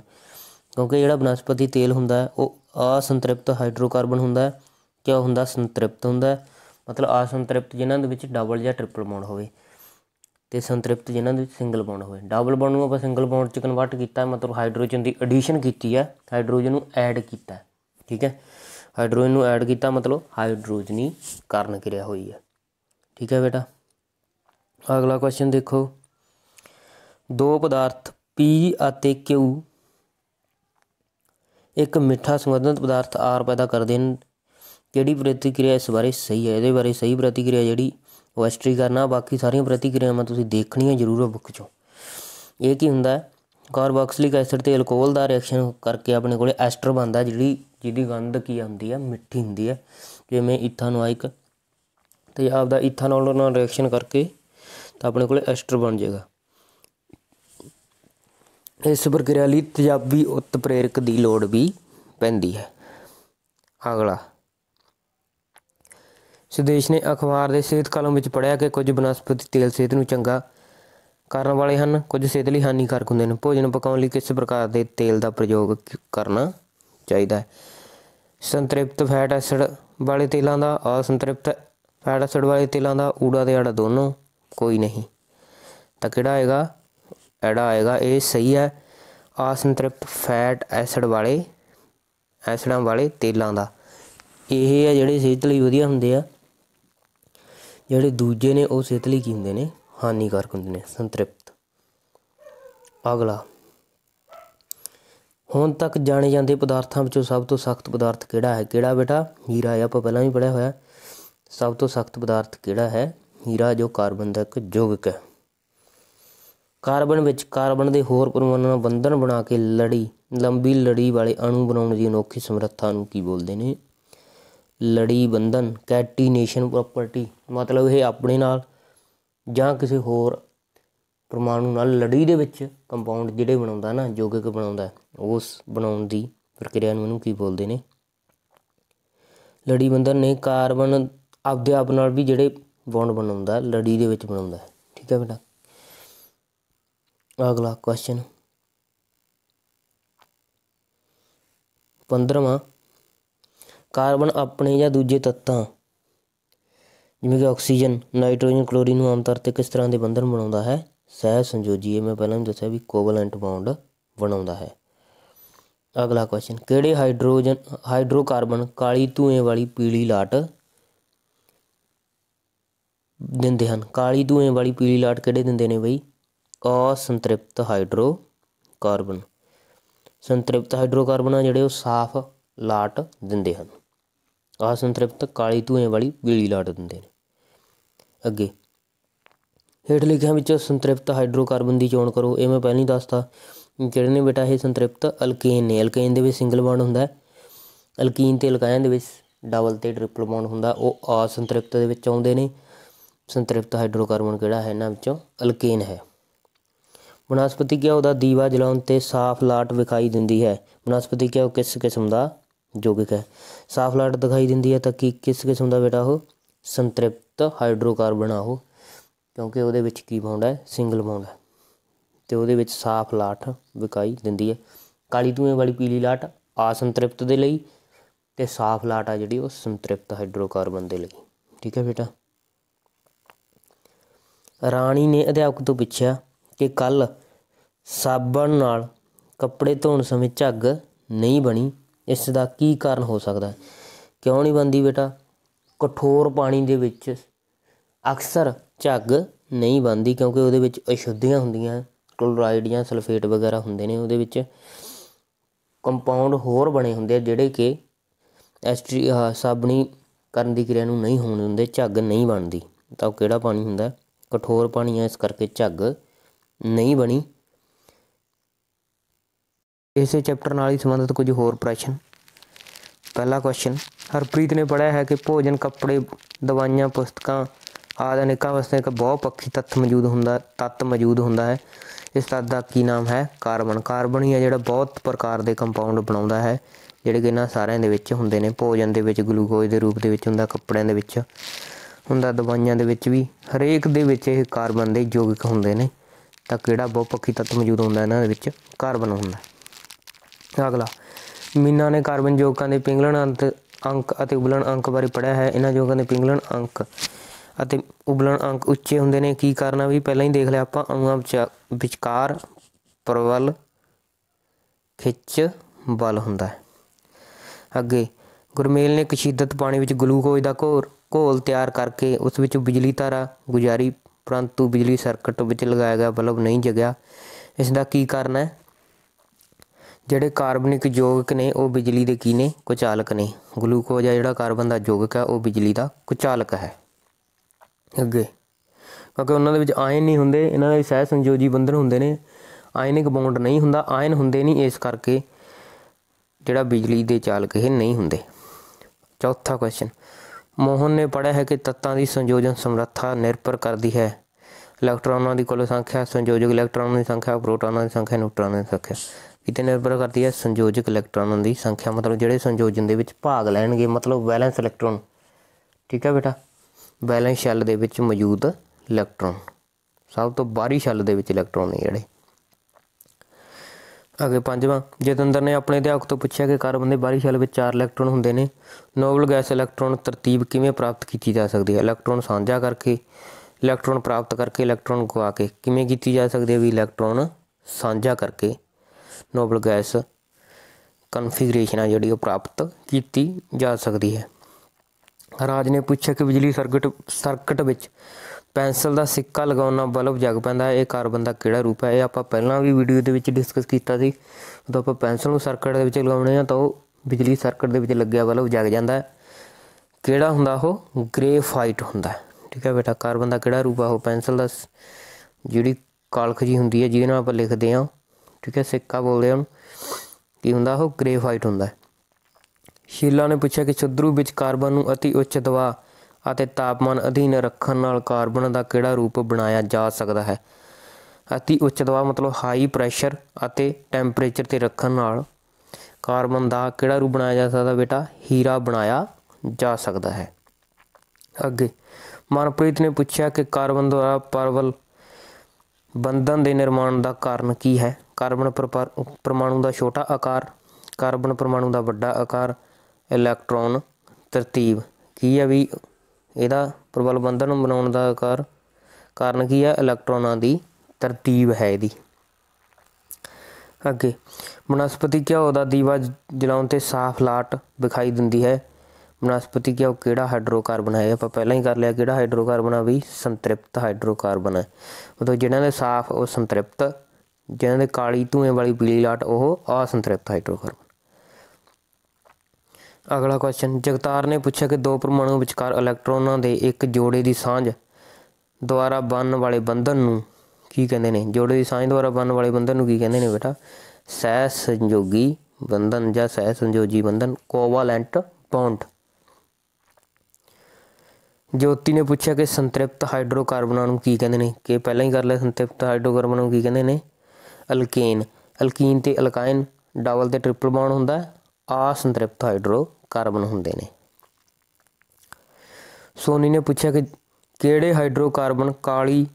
ਕਿਉਂਕਿ ਜਿਹੜਾ ਬਨਸਪਤੀ ਤੇਲ ਹੁੰਦਾ ਉਹ ਅਸੰਤ੍ਰਿਪਤ ਹਾਈਡਰੋਕਾਰਬਨ ਹੁੰਦਾ ਹੈ ਹੁੰਦਾ ਸੰਤ੍ਰਿਪਤ ਹੁੰਦਾ ਮਤਲਬ ਅਸੰਤ੍ਰਿਪਤ ਜਿਨ੍ਹਾਂ ਦੇ ਵਿੱਚ ਡਬਲ ਜਾਂ ਟ੍ਰਿਪਲ ਬੌਂਡ ਹੋਵੇ ਤੇ ਸੰਤ੍ਰਿਪਤ ਜਿਨ੍ਹਾਂ ਦੇ ਵਿੱਚ ਸਿੰਗਲ ਬੌਂਡ ਹੋਵੇ ਡਬਲ ਬੌਂਡ ਨੂੰ ਆਪਾਂ ਸਿੰਗਲ ਬੌਂਡ ਚ ਕਨਵਰਟ ਕੀਤਾ ਮਤਲਬ ਹਾਈਡਰੋਜਨ ਦੀ ਐਡੀਸ਼ਨ ਕੀਤੀ ਹੈ ਹਾਈਡਰੋਜਨ ਨੂੰ ਐਡ ਕੀਤਾ ਠੀਕ ਹੈ ਹਾਈਡਰੋਜਨ ਨੂੰ ਐਡ ਕੀਤਾ ਮਤਲਬ ਹਾਈਡਰੋਜਨੀਕਰਨ ਕਿਰਿਆ ਹੋਈ ਹੈ ਠੀਕ ਹੈ ਬੇਟਾ ਅਗਲਾ ਕੁਐਸਚਨ ਦੇਖੋ ਦੋ ਪਦਾਰਥ P ਅਤੇ Q ਇੱਕ ਮਿੱਠਾ ਸੰਬੰਧਿਤ ਪਦਾਰਥ ਆਰ ਪੈਦਾ ਕਰਦੇ ਹਨ ਕਿਹੜੀ ਪ੍ਰਤੀਕਿਰਿਆ ਇਸ ਬਾਰੇ ਸਹੀ ਹੈ ਇਹਦੇ ਬਾਰੇ ਸਹੀ ਪ੍ਰਤੀਕਿਰਿਆ ਜਿਹੜੀ ਉਹ ਐਸਟਰੀ ਕਰਨਾ ਬਾਕੀ ਸਾਰੀਆਂ ਪ੍ਰਤੀਕਿਰਿਆਵਾਂ ਤੁਸੀਂ ਦੇਖਣੀਆਂ ਜ਼ਰੂਰ ਹੋ ਬੁੱਕ ਚੋਂ ਇਹ ਕੀ ਹੁੰਦਾ ਹੈ ਕਾਰਬੋਕਸਿਲਿਕ ਐਸਿਡ ਤੇ ਅਲਕੋਹਲ ਦਾ ਰਿਐਕਸ਼ਨ ਕਰਕੇ ਆਪਣੇ ਕੋਲੇ ਐਸਟਰ ਬਣਦਾ ਜਿਹੜੀ ਜਿਹਦੀ ਗੰਧ ਕੀ ਹੁੰਦੀ ਹੈ ਮਿੱਠੀ ਹੁੰਦੀ ਹੈ ਜਿਵੇਂ ਇਥਾਨੋਇਕ ਤੇ ਆਪ ਦਾ ਇਥਾਨੋਲ ਨਾਲ ਰਿਐਕਸ਼ਨ ਕਰਕੇ ਤਾਂ ਆਪਣੇ ਕੋਲੇ ਐਸਟਰ ਬਣ ਜਾਏਗਾ ਇਸ ਪ੍ਰਕਿਰਿਆ ਲਈ ਤਜਾਬੀ ਉਤਪ੍ਰੇਰਕ ਦੀ ਲੋੜ ਵੀ ਪੈਂਦੀ ਹੈ ਅਗਲਾ ਸੁਦੇਸ਼ ਨੇ ਅਖਬਾਰ ਦੇ ਸਿਹਤ ਕਲਮ ਵਿੱਚ ਪੜਿਆ ਕਿ ਕੁਝ ਬਨਸਪਤੀ ਤੇਲ ਸਿਹਤ ਨੂੰ ਚੰਗਾ ਕਰਨ ਵਾਲੇ ਹਨ ਕੁਝ ਸਿਹਤ ਲਈ ਹਾਨੀਕਾਰਕ ਹੁੰਦੇ ਨੇ ਭੋਜਨ ਪਕਾਉਣ ਲਈ ਕਿਸ ਪ੍ਰਕਾਰ ਦੇ ਤੇਲ ਦਾ ਪ੍ਰਯੋਗ ਕਰਨਾ ਚਾਹੀਦਾ ਹੈ ਸੰਤ੍ਰਿਪਤ ਫੈਟ ਐਸਿਡ ਵਾਲੇ ਤੇਲਾਂ ਦਾ ਅਸੰਤ੍ਰਿਪਤ ਫੈਟ ਐਸਿਡ ਵਾਲੇ ਤੇਲਾਂ ਦਾ ਊੜਾ ਤੇ ਆੜਾ ਦੋਨੋਂ ਕੋਈ ਨਹੀਂ ਤਾਂ ਕਿਹੜਾ ਆਏਗਾ ਐਡਾ ਆਏਗਾ ਇਹ ਸਹੀ ਹੈ ਅਸੰਤ੍ਰਿਪਤ ਫੈਟ ਐਸਿਡ ਵਾਲੇ ਐਸਿਡਾਂ ਵਾਲੇ ਤੇਲਾਂ ਦਾ ਇਹ ਹੈ ਜਿਹੜੇ ਸਿਹਤ ਲਈ ਵਧੀਆ ਹੁੰਦੇ ਆ ਜਿਹੜੇ ਦੂਜੇ ਨੇ ਉਹ ਸਿਹਤ ਲਈ ਕੀ ਹੁੰਦੇ ਨੇ ਹਾਨੀਕਾਰਕ ਹੁੰਦੇ ਨੇ ਸੰਤ੍ਰਿਪਤ ਅਗਲਾ ਹੁਣ ਤੱਕ ਜਾਣੇ ਜਾਂਦੇ ਪਦਾਰਥਾਂ ਵਿੱਚੋਂ ਸਭ ਤੋਂ ਸਖਤ ਪਦਾਰਥ ਕਿਹੜਾ ਹੈ ਕਿਹੜਾ ਬੇਟਾ ਹੀਰਾ ਹੈ ਆਪਾਂ ਪਹਿਲਾਂ ਵੀ ਪੜਿਆ ਹੋਇਆ ਸਭ ਤੋਂ ਸਖਤ ਪਦਾਰਥ ਕਿਹੜਾ ਹੈ ਹੀਰਾ ਜੋ ਕਾਰਬਨ ਦਾ ਇੱਕ ਯੋਗਿਕ ਹੈ ਕਾਰਬਨ ਵਿੱਚ ਕਾਰਬਨ ਦੇ ਹੋਰ ਪਰਮਾਣੂਆਂ ਨਾਲ ਬੰਧਨ ਬਣਾ ਕੇ ਲੜੀ ਲੰਬੀ ਲੜੀ ਵਾਲੇ ਅਣੂ ਬਣਾਉਣ ਦੀ ਅਨੋਖੀ ਸਮਰੱਥਾ ਨੂੰ ਕੀ ਬੋਲਦੇ ਨੇ ਲੜੀ ਬੰਧਨ ਕੈਟੀਨੇਸ਼ਨ ਪ੍ਰਾਪਰਟੀ ਮਤਲਬ ਇਹ ਆਪਣੇ ਨਾਲ ਜਾਂ ਕਿਸੇ ਹੋਰ ਪਰਮਾਣੂ ਨਾਲ ਲੜੀ ਦੇ ਵਿੱਚ ਕੰਪਾਊਂਡ ਜਿਹੜੇ ਬਣਾਉਂਦਾ ਨਾ ਯੋਗਿਕ ਬਣਾਉਂਦਾ ਉਸ ਬਣਾਉਣ ਦੀ ਪ੍ਰਕਿਰਿਆ ਨੂੰ ਇਹਨੂੰ ਕੀ ਬੋਲਦੇ ਨੇ ਲੜੀ ਬੰਧਨ ਨੇ ਕਾਰਬਨ ਆਪਦੇ ਆਪ ਨਾਲ ਵੀ ਜਿਹੜੇ ਬੌਂਡ ਬਣਾਉਂਦਾ ਲੜੀ ਦੇ ਵਿੱਚ ਬਣਾਉਂਦਾ ਠੀਕ ਹੈ ਬੇਟਾ ਅਗਲਾ ਕੁਐਸਚਨ 15ਵਾਂ ਕਾਰਬਨ ਆਪਣੇ ਜਾਂ ਦੂਜੇ ਤੱਤਾਂ ਜਿਵੇਂ ਕਿ ਆਕਸੀਜਨ ਨਾਈਟ੍ਰੋਜਨ ਕਲੋਰੀਨ ਨੂੰ ਆਮ ਤੌਰ ਤੇ ਕਿਸ ਤਰ੍ਹਾਂ ਦੇ ਬੰਧਨ ਬਣਾਉਂਦਾ ਹੈ ਸਹਿ ਸੰਯੋਜੀ ਇਹ ਮੈਂ ਪਹਿਲਾਂ ਵੀ ਦੱਸਿਆ ਵੀ ਕੋਵਲੈਂਟ ਬੌਂਡ ਬਣਾਉਂਦਾ ਹੈ ਅਗਲਾ ਕੁਐਸਚਨ ਕਿਹੜੇ ਹਾਈਡਰੋਜਨ ਹਾਈਡਰੋਕਾਰਬਨ ਕਾਲੀ ਧੂਏ ਵਾਲੀ ਪੀਲੀ ਲਾਟ ਦਿੰਦੇ ਹਨ ਕਾਲੀ ਧੂਏ ਵਾਲੀ ਪੀਲੀ ਲਾਟ ਕਿਹੜੇ ਦਿੰਦੇ ਨੇ ਬਈ ਅਸੰਤ੍ਰਿਪਤ ਹਾਈਡਰੋਕਾਰਬਨ ਸੰਤ੍ਰਿਪਤ ਹਾਈਡਰੋਕਾਰਬਨ ਜਿਹੜੇ ਉਹ ਸਾਫ਼ ਲਾਟ ਦਿੰਦੇ ਹਨ ਅਸੰਤ੍ਰਿਪਤ ਕਾਲੀ ਧੂਏ ਵਾਲੀ ਬੀਲੀ ਲਾਟ ਦਿੰਦੇ ਨੇ ਅੱਗੇ ਹੇਠ ਲਿਖਿਆਂ ਵਿੱਚੋਂ ਸੰਤ੍ਰਿਪਤ ਹਾਈਡਰੋਕਾਰਬਨ ਦੀ ਚੋਣ ਕਰੋ ਇਹ ਮੈਂ ਪਹਿਲਾਂ ਹੀ ਦੱਸਤਾ ਜਿਹੜੇ ਨੇ ਬੇਟਾ ਇਹ ਸੰਤ੍ਰਿਪਤ ਅਲਕੇਨ ਨੇ ਅਲਕੇਨ ਦੇ ਵਿੱਚ ਸਿੰਗਲ ਬੌਂਡ ਹੁੰਦਾ ਹੈ ਅਲਕੀਨ ਤੇ ਅਲਕਾਇਨ ਦੇ ਵਿੱਚ ਡਬਲ ਤੇ ਟ੍ਰਿਪਲ ਬੌਂਡ ਹੁੰਦਾ ਉਹ ਅਸੰਤ੍ਰਿਪਤ ਦੇ ਵਿੱਚ ਆਉਂਦੇ ਨੇ ਸੰਤ੍ਰਿਪਤ ਹਾਈਡਰੋਕਾਰਬਨ ਕਿਹੜਾ ਹੈ ਇਹਨਾਂ ਵਿੱਚੋਂ ਅਲਕੇਨ ਹੈ ਬਨਸਪਤੀ ਘਿਓ ਦਾ ਦੀਵਾ ਜਲਾਉਣ ਤੇ ਸਾਫ਼ ਲਾਟ ਵਿਖਾਈ ਦਿੰਦੀ ਹੈ ਬਨਸਪਤੀ ਘਿਓ ਕਿਸ ਕਿਸਮ ਦਾ ਯੋਗਿਕ ਹੈ ਸਾਫ਼ ਲਾਟ ਦਿਖਾਈ ਦਿੰਦੀ ਹੈ ਤਾਂ ਕਿ ਕਿਸ ਕਿਸਮ ਦਾ ਬੇਟਾ ਉਹ ਸੰਤ੍ਰਿਪਤ ਹਾਈਡਰੋਕਾਰਬਨ ਆ ਉਹ ਕਿਉਂਕਿ ਉਹਦੇ ਵਿੱਚ ਕੀ ਬੌਂਡ ਹੈ ਸਿੰਗਲ ਬੌਂਡ ਹੈ ਤੇ ਉਹਦੇ ਵਿੱਚ ਸਾਫ਼ ਲਾਟ ਵਿਖਾਈ ਦਿੰਦੀ ਹੈ ਕਾਲੀ ਧੂਏ ਵਾਲੀ ਪੀਲੀ ਲਾਟ ਅਸੰਤ੍ਰਿਪਤ ਦੇ ਲਈ ਤੇ ਸਾਫ਼ ਲਾਟ ਆ ਜਿਹੜੀ ਉਹ ਸੰਤ੍ਰਿਪਤ ਹਾਈਡਰੋਕਾਰਬਨ ਦੇ ਲਈ ਠੀਕ ਹੈ ਬੇਟਾ ਰਾਣੀ ਨੇ ਅਧਿਆਪਕ ਤੋਂ ਪੁੱਛਿਆ ਕਿ ਕੱਲ ਸਾਬਣ ਨਾਲ ਕੱਪੜੇ ਧੋਣ ਸਮੇਂ ਝੱਗ ਨਹੀਂ ਬਣੀ ਇਸ ਦਾ ਕੀ ਕਾਰਨ ਹੋ ਸਕਦਾ ਹੈ ਕਿਉਂ ਨਹੀਂ ਬੰਦੀ ਬੇਟਾ ਕਠੋਰ ਪਾਣੀ ਦੇ ਵਿੱਚ ਅਕਸਰ ਝੱਗ ਨਹੀਂ ਬੰਦੀ ਕਿਉਂਕਿ ਉਹਦੇ ਵਿੱਚ ਅਸ਼ੁੱਧੀਆਂ ਹੁੰਦੀਆਂ ਕਲੋਰਾਈਡ ਜਾਂ ਸਲਫੇਟ ਵਗੈਰਾ ਹੁੰਦੇ ਨੇ ਉਹਦੇ ਵਿੱਚ ਕੰਪਾਊਂਡ ਹੋਰ ਬਣੇ ਹੁੰਦੇ ਜਿਹੜੇ ਕਿ ਐਸਟਰੀ ਸਾਬਣੀ ਕਰਨ ਦੀ ਕਿਰਿਆ ਨੂੰ ਨਹੀਂ ਹੋਣ ਦਿੰਦੇ ਝੱਗ ਨਹੀਂ ਬਣਦੀ ਤਾਂ ਉਹ ਕਿਹੜਾ ਪਾਣੀ ਹੁੰਦਾ ਕਠੋਰ ਪਾਣੀ ਹੈ ਇਸ ਕਰਕੇ ਝੱਗ ਨਹੀਂ ਬਣੀ ਇਸੇ ਚੈਪਟਰ ਨਾਲ ਹੀ ਸੰਬੰਧਿਤ ਕੁਝ ਹੋਰ ਪ੍ਰਸ਼ਨ ਪਹਿਲਾ ਕੁਐਸਚਨ ਹਰਪ੍ਰੀਤ ਨੇ ਪੜਿਆ ਹੈ ਕਿ ਭੋਜਨ ਕੱਪੜੇ ਦਵਾਈਆਂ ਪੁਸਤਕਾਂ ਆਦਿ ਅਨੇਕਾਂ ਵਸਤਾਂ ਇੱਕ ਬਹੁਪੱਖੀ ਤੱਤ ਮੌਜੂਦ ਹੁੰਦਾ ਤੱਤ ਮੌਜੂਦ ਹੁੰਦਾ ਹੈ ਇਸ ਤੱਤ ਦਾ ਕੀ ਨਾਮ ਹੈ ਕਾਰਬਨ ਕਾਰਬਨ ਹੀ ਹੈ ਜਿਹੜਾ ਬਹੁਤ ਪ੍ਰਕਾਰ ਦੇ ਕੰਪਾਊਂਡ ਬਣਾਉਂਦਾ ਹੈ ਜਿਹੜੇ ਕਿ ਇਹਨਾਂ ਸਾਰਿਆਂ ਦੇ ਵਿੱਚ ਹੁੰਦੇ ਨੇ ਭੋਜਨ ਦੇ ਵਿੱਚ ਗਲੂਕੋਜ਼ ਦੇ ਰੂਪ ਦੇ ਵਿੱਚ ਹੁੰਦਾ ਕੱਪੜਿਆਂ ਦੇ ਵਿੱਚ ਹੁੰਦਾ ਦਵਾਈਆਂ ਦੇ ਵਿੱਚ ਵੀ ਹਰੇਕ ਦੇ ਵਿੱਚ ਇਹ ਕਾਰਬਨ ਦੇ ਯੋਗਿਕ ਹੁੰਦੇ ਨੇ ਤਾਂ ਕਿਹੜਾ ਬਹੁਪੱਖੀ ਤੱਤ ਮੌਜੂਦ ਹੁੰਦਾ ਇਹਨਾਂ ਦੇ ਵਿੱਚ ਕਾਰਬਨ ਹੁੰਦਾ ਅਗਲਾ ਮੀਨਾ ਨੇ ਕਾਰਬਨ ਯੋਗਕਾਂ ਦੇ ਪਿੰਗਲਣ ਅੰਤ ਅੰਕ ਅਤੇ ਉਬਲਣ ਅੰਕ ਬਾਰੇ ਪੜਿਆ ਹੈ ਇਹਨਾਂ ਯੋਗਕਾਂ ਦੇ ਪਿੰਗਲਣ ਅੰਕ ਅਤੇ ਉਬਲਣ ਅੰਕ ਉੱਚੇ ਹੁੰਦੇ ਨੇ ਕੀ ਕਾਰਨ ਆ ਵੀ ਪਹਿਲਾਂ ਹੀ ਦੇਖ ਲਿਆ ਆਪਾਂ ਅਣੂਆਂ ਵਿਚਕਾਰ ਪ੍ਰਵਲ ਖਿੱਚ ਬਲ ਹੁੰਦਾ ਹੈ ਅੱਗੇ ਗੁਰਮੇਲ ਨੇ ਕਸ਼ੀਦਤ ਪਾਣੀ ਵਿੱਚ ਗਲੂਕੋਜ਼ ਦਾ ਘੋਲ ਘੋਲ ਤਿਆਰ ਕਰਕੇ ਉਸ ਵਿੱਚ ਬਿਜਲੀ ਤਾਰਾ ਗੁਜਾਰੀ ਪਰੰਤੂ ਬਿਜਲੀ ਸਰਕਟ ਵਿੱਚ ਲਗਾਇਆ ਗਿਆ ਬਲਬ ਨਹੀਂ ਜਗਿਆ ਇਸ ਦਾ ਕੀ ਕਾਰਨ ਹੈ ਜਿਹੜੇ ਕਾਰਬਨਿਕ ਯੋਗਕ ਨੇ ਉਹ ਬਿਜਲੀ ਦੇ ਕੀ ਨੇ ਕੁਚਾਲਕ ਨੇ ਗਲੂਕੋਜ਼ ਆ ਜਿਹੜਾ ਕਾਰਬਨ ਦਾ ਯੋਗਕ ਹੈ ਉਹ ਬਿਜਲੀ ਦਾ ਕੁਚਾਲਕ ਹੈ ਅੱਗੇ ਕਿਉਂਕਿ ਉਹਨਾਂ ਦੇ ਵਿੱਚ ਆਇਨ ਨਹੀਂ ਹੁੰਦੇ ਇਹਨਾਂ ਦੇ ਸਹਿ ਸੰਯੋਜੀ ਬੰਧਨ ਹੁੰਦੇ ਨੇ ਆਇਨਿਕ ਬੌਂਡ ਨਹੀਂ ਹੁੰਦਾ ਆਇਨ ਹੁੰਦੇ ਨਹੀਂ ਇਸ ਕਰਕੇ ਜਿਹੜਾ ਬਿਜਲੀ ਦੇ ਚਾਲਕ ਇਹ ਨਹੀਂ ਹੁੰਦੇ ਚੌਥਾ ਕੁਐਸਚਨ ਮੋਹਨ ਨੇ ਪੜਿਆ ਹੈ ਕਿ ਤੱਤਾਂ ਦੀ ਸੰਯੋਜਨ ਸਮਰੱਥਾ ਨਿਰਭਰ ਕਰਦੀ ਹੈ ਇਲੈਕਟ੍ਰੋਨਾਂ ਦੀ ਕੁੱਲ ਸੰਖਿਆ ਸੰਯੋਜਕ ਇਲੈਕਟ੍ਰੋਨਾਂ ਦੀ ਸੰਖਿਆ ਪ੍ਰੋਟੋਨਾਂ ਦੀ ਸੰਖਿਆ ਨਿਊਟ੍ਰੋਨਾਂ ਦੀ ਸੰਖਿਆ ਕਿਤੇ ਨਿਰਭਰ ਕਰਦੀ ਹੈ ਸੰਯੋਜਕ ਇਲੈਕਟ੍ਰੋਨਾਂ ਦੀ ਸੰਖਿਆ ਮਤਲਬ ਜਿਹੜੇ ਸੰਯੋਜਨ ਦੇ ਵਿੱਚ ਭਾਗ ਲੈਣਗੇ ਮਤਲਬ ਵੈਲੈਂਸ ਇਲੈਕਟ੍ਰੋਨ ਠੀਕ ਹੈ ਬੇਟਾ ਵੈਲੈਂਸ ਸ਼ੈਲ ਦੇ ਵਿੱਚ ਮੌਜੂਦ ਇਲੈਕਟ੍ਰੋਨ ਸਭ ਤੋਂ ਬਾਹਰੀ ਸ਼ੈਲ ਦੇ ਵਿੱਚ ਇਲੈਕਟ੍ਰੋਨ ਨੇ ਜਿਹੜੇ ਅਗੇ ਪੰਜਵਾਂ ਜਤਿੰਦਰ ਨੇ ਆਪਣੇ ਅਧਿਆਪਕ ਤੋਂ ਪੁੱਛਿਆ ਕਿ ਕਾਰਬਨ ਦੇ ਬਾਹਰੀ ਸ਼ੈੱਲ ਵਿੱਚ ਚਾਰ ਇਲੈਕਟ੍ਰੋਨ ਹੁੰਦੇ ਨੇ ਨੋਬਲ ਗੈਸ ਇਲੈਕਟ੍ਰੋਨ ਤਰਤੀਬ ਕਿਵੇਂ ਪ੍ਰਾਪਤ ਕੀਤੀ ਜਾ ਸਕਦੀ ਹੈ ਇਲੈਕਟ੍ਰੋਨ ਸਾਂਝਾ ਕਰਕੇ ਇਲੈਕਟ੍ਰੋਨ ਪ੍ਰਾਪਤ ਕਰਕੇ ਇਲੈਕਟ੍ਰੋਨ ਗਵਾ ਕੇ ਕਿਵੇਂ ਕੀਤੀ ਜਾ ਸਕਦੀ ਹੈ ਵੀ ਇਲੈਕਟ੍ਰੋਨ ਸਾਂਝਾ ਕਰਕੇ ਨੋਬਲ ਗੈਸ ਕਨਫੀਗਰੇਸ਼ਨ ਆ ਜਿਹੜੀ ਉਹ ਪ੍ਰਾਪਤ ਕੀਤੀ ਜਾ ਸਕਦੀ ਹੈ ਰਾਜ ਨੇ ਪੁੱਛਿਆ ਕਿ ਬਿਜਲੀ ਸਰਕਟ ਸਰਕਟ ਵਿੱਚ ਪੈਨਸਲ ਦਾ ਸਿੱਕਾ ਲਗਾਉਣਾ ਬਲਬ ਜਗ ਪੈਂਦਾ ਇਹ ਕਾਰਬਨ ਦਾ ਕਿਹੜਾ ਰੂਪ ਹੈ ਇਹ ਆਪਾਂ ਪਹਿਲਾਂ ਵੀ ਵੀਡੀਓ ਦੇ ਵਿੱਚ ਡਿਸਕਸ ਕੀਤਾ ਸੀ ਜਦੋਂ ਆਪਾਂ ਪੈਨਸਲ ਨੂੰ ਸਰਕਟ ਦੇ ਵਿੱਚ ਲਗਾਉਣੇ ਆ ਤਾਂ ਉਹ ਬਿਜਲੀ ਸਰਕਟ ਦੇ ਵਿੱਚ ਲੱਗਿਆ ਬਲਬ ਜਗ ਜਾਂਦਾ ਕਿਹੜਾ ਹੁੰਦਾ ਉਹ ਗ੍ਰੇਫਾਈਟ ਹੁੰਦਾ ਠੀਕ ਹੈ ਬੇਟਾ ਕਾਰਬਨ ਦਾ ਕਿਹੜਾ ਰੂਪ ਆ ਉਹ ਪੈਨਸਲ ਦਾ ਜਿਹੜੀ ਕਾਲਖ ਜੀ ਹੁੰਦੀ ਹੈ ਜਿਹਦੇ ਨਾਲ ਆਪਾਂ ਲਿਖਦੇ ਆ ਠੀਕ ਹੈ ਸਿੱਕਾ ਬੋਲਦੇ ਆ ਕੀ ਹੁੰਦਾ ਉਹ ਗ੍ਰੇਫਾਈਟ ਹੁੰਦਾ ਸ਼ੀਲਾ ਨੇ ਪੁੱਛਿਆ ਕਿ ਛਦਰੂ ਵਿੱਚ ਕਾਰਬਨ ਨੂੰ ਅਤੀ ਉੱਚ ਦਬਾਅ ਅਤੇ ਤਾਪਮਾਨ ਅਧੀਨ ਰੱਖਣ ਨਾਲ ਕਾਰਬਨ ਦਾ ਕਿਹੜਾ ਰੂਪ ਬਣਾਇਆ ਜਾ ਸਕਦਾ ਹੈ অতি ਉੱਚ ਦਬਾਅ ਮਤਲਬ ਹਾਈ ਪ੍ਰੈਸ਼ਰ ਅਤੇ ਟੈਂਪਰੇਚਰ ਤੇ ਰੱਖਣ ਨਾਲ ਕਾਰਬਨ ਦਾ ਕਿਹੜਾ ਰੂਪ ਬਣਾਇਆ ਜਾ ਸਕਦਾ ਬੇਟਾ ਹੀਰਾ ਬਣਾਇਆ ਜਾ ਸਕਦਾ ਹੈ ਅੱਗੇ ਮਨਪ੍ਰੀਤ ਨੇ ਪੁੱਛਿਆ ਕਿ ਕਾਰਬਨ ਦੁਆਰਾ ਪਰਵਲ ਬੰਧਨ ਦੇ ਨਿਰਮਾਣ ਦਾ ਕਾਰਨ ਕੀ ਹੈ ਕਾਰਬਨ ਪਰਮਾਣੂ ਦਾ ਛੋਟਾ ਆਕਾਰ ਕਾਰਬਨ ਪਰਮਾਣੂ ਦਾ ਵੱਡਾ ਆਕਾਰ ਇਲੈਕਟ੍ਰੋਨ ਤਰਤੀਬ ਕੀ ਹੈ ਵੀ ਇਹਦਾ ਪ੍ਰਬਲ ਬੰਧਨ ਬਣਾਉਣ ਦਾ ਆਕਾਰ ਕਾਰਨ ਕੀ ਹੈ ਇਲੈਕਟ੍ਰੋਨਾਂ ਦੀ ਤਰਤੀਬ ਹੈ ਇਹਦੀ ਅੱਗੇ ਬਨਸਪਤੀ ਕਿਉਂ ਦਾ ਦੀਵਾ ਜਲਾਉਣ ਤੇ ਸਾਫ਼ ਲਾਟ ਵਿਖਾਈ ਦਿੰਦੀ ਹੈ ਬਨਸਪਤੀ ਕਿਉਂ ਕਿਹੜਾ ਹਾਈਡਰੋਕਾਰਬਨ ਹੈ ਆਪਾਂ ਪਹਿਲਾਂ ਹੀ ਕਰ ਲਿਆ ਕਿਹੜਾ ਹਾਈਡਰੋਕਾਰਬਨ ਆ ਵੀ ਸੰਤ੍ਰਿਪਤ ਹਾਈਡਰੋਕਾਰਬਨ ਹੈ ਮਤਲਬ ਜਿਹਨਾਂ ਦੇ ਸਾਫ਼ ਉਹ ਸੰਤ੍ਰਿਪਤ ਜਿਹਨਾਂ ਦੇ ਕਾਲੀ ਧੂਏ ਵਾਲੀ ਪੀਲੀ ਲਾਟ ਉਹ ਅਸੰਤ੍ਰਿਪਤ ਹਾਈਡਰੋਕਾਰਬਨ ਅਗਲਾ ਕੁਐਸਚਨ ਜਗਤਾਰ ਨੇ ਪੁੱਛਿਆ ਕਿ ਦੋ ਪਰਮਾਣੂ ਵਿਚਕਾਰ ਇਲੈਕਟ੍ਰੋਨਾਂ ਦੇ ਇੱਕ ਜੋੜੇ ਦੀ ਸਾਂਝ ਦੁਆਰਾ ਬਣਨ ਵਾਲੇ ਬੰਧਨ ਨੂੰ ਕੀ ਕਹਿੰਦੇ ਨੇ ਜੋੜੇ ਦੀ ਸਾਂਝ ਦੁਆਰਾ ਬਣਨ ਵਾਲੇ ਬੰਧਨ ਨੂੰ ਕੀ ਕਹਿੰਦੇ ਨੇ ਬੇਟਾ ਸਹਿ ਸੰਯੋਗੀ ਬੰਧਨ ਜਾਂ ਸਹਿ ਸੰਯੋਜੀ ਬੰਧਨ ਕੋਵਲੈਂਟ ਬੌਂਡ ਜੋਤੀ ਨੇ ਪੁੱਛਿਆ ਕਿ ਸੰਤ੍ਰਿਪਤ ਹਾਈਡਰੋਕਾਰਬਨਾਂ ਨੂੰ ਕੀ ਕਹਿੰਦੇ ਨੇ ਕਿ ਪਹਿਲਾਂ ਹੀ ਕਰ ਲਿਆ ਸੰਤ੍ਰਿਪਤ ਹਾਈਡਰੋਕਾਰਬਨਾਂ ਨੂੰ ਕੀ ਕਹਿੰਦੇ ਨੇ ਅਲਕੇਨ ਅਲਕੀਨ ਤੇ ਅਲਕਾਇਨ ਡਬਲ ਤੇ ਟ੍ਰਿਪਲ ਬੌਂਡ ਹੁੰਦਾ ਆ ਸੰਤ੍ਰਿਪਤ ਹਾਈਡਰੋ ਕਾਰਬਨ ਹੁੰਦੇ ਨੇ ਸੋਨੀ ਨੇ ਪੁੱਛਿਆ ਕਿ ਕਿਹੜੇ ਹਾਈਡਰੋਕਾਰਬਨ ਕਾਲੀ